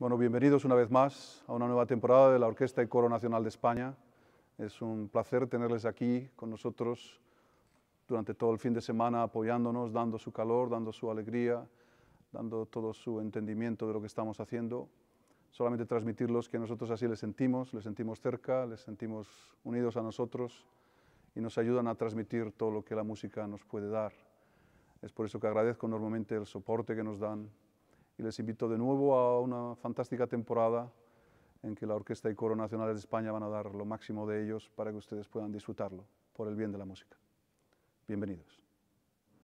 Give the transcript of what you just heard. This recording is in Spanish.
Bueno, bienvenidos una vez más a una nueva temporada de la Orquesta y Coro Nacional de España. Es un placer tenerles aquí con nosotros durante todo el fin de semana apoyándonos, dando su calor, dando su alegría, dando todo su entendimiento de lo que estamos haciendo. Solamente transmitirlos que nosotros así les sentimos, les sentimos cerca, les sentimos unidos a nosotros y nos ayudan a transmitir todo lo que la música nos puede dar. Es por eso que agradezco enormemente el soporte que nos dan, y les invito de nuevo a una fantástica temporada en que la Orquesta y Coro Nacionales de España van a dar lo máximo de ellos para que ustedes puedan disfrutarlo por el bien de la música. Bienvenidos.